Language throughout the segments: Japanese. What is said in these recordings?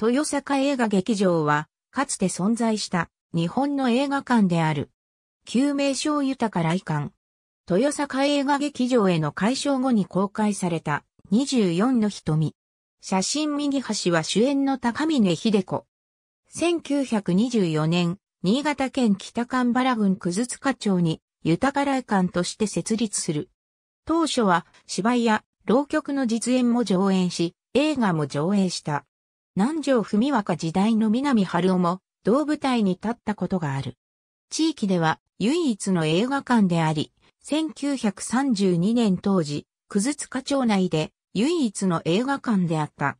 豊坂映画劇場は、かつて存在した日本の映画館である。旧名称豊か来館。豊坂映画劇場への解消後に公開された24の瞳。写真右端は主演の高峰秀子。1924年、新潟県北神原郡葛塚町に豊か来館として設立する。当初は芝居や浪曲の実演も上演し、映画も上映した。南条文若時代の南春夫も同舞台に立ったことがある。地域では唯一の映画館であり、1932年当時、つ塚町内で唯一の映画館であった。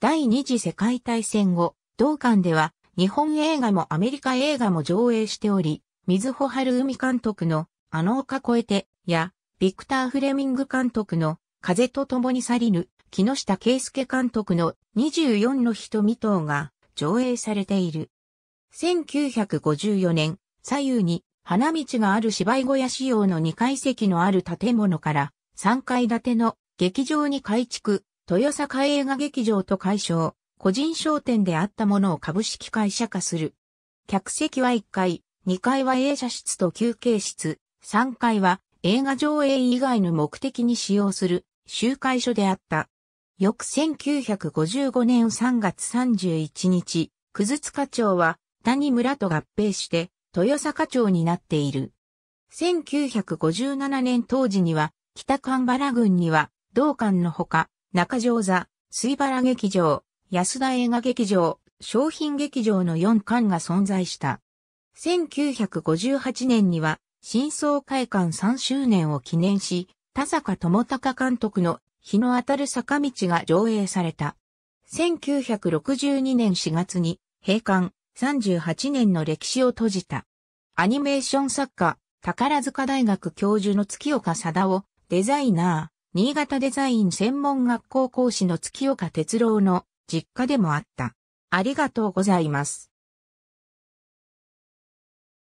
第二次世界大戦後、同館では日本映画もアメリカ映画も上映しており、水穂春海監督のあの丘越えてや、ビクター・フレミング監督の風と共に去りぬ木下圭介監督の24の瞳等が上映されている。1954年、左右に花道がある芝居小屋仕様の2階席のある建物から3階建ての劇場に改築、豊坂映画劇場と解消、個人商店であったものを株式会社化する。客席は1階、2階は映写室と休憩室、3階は映画上映以外の目的に使用する集会所であった。翌1955年3月31日、つ塚町は谷村と合併して豊坂町になっている。1957年当時には北神原郡には同館のほか中城座、水原劇場、安田映画劇場、商品劇場の4館が存在した。1958年には、新装開館3周年を記念し、田坂智隆監督の日の当たる坂道が上映された。1962年4月に閉館38年の歴史を閉じた。アニメーション作家、宝塚大学教授の月岡貞夫、デザイナー、新潟デザイン専門学校講師の月岡哲郎の実家でもあった。ありがとうございます。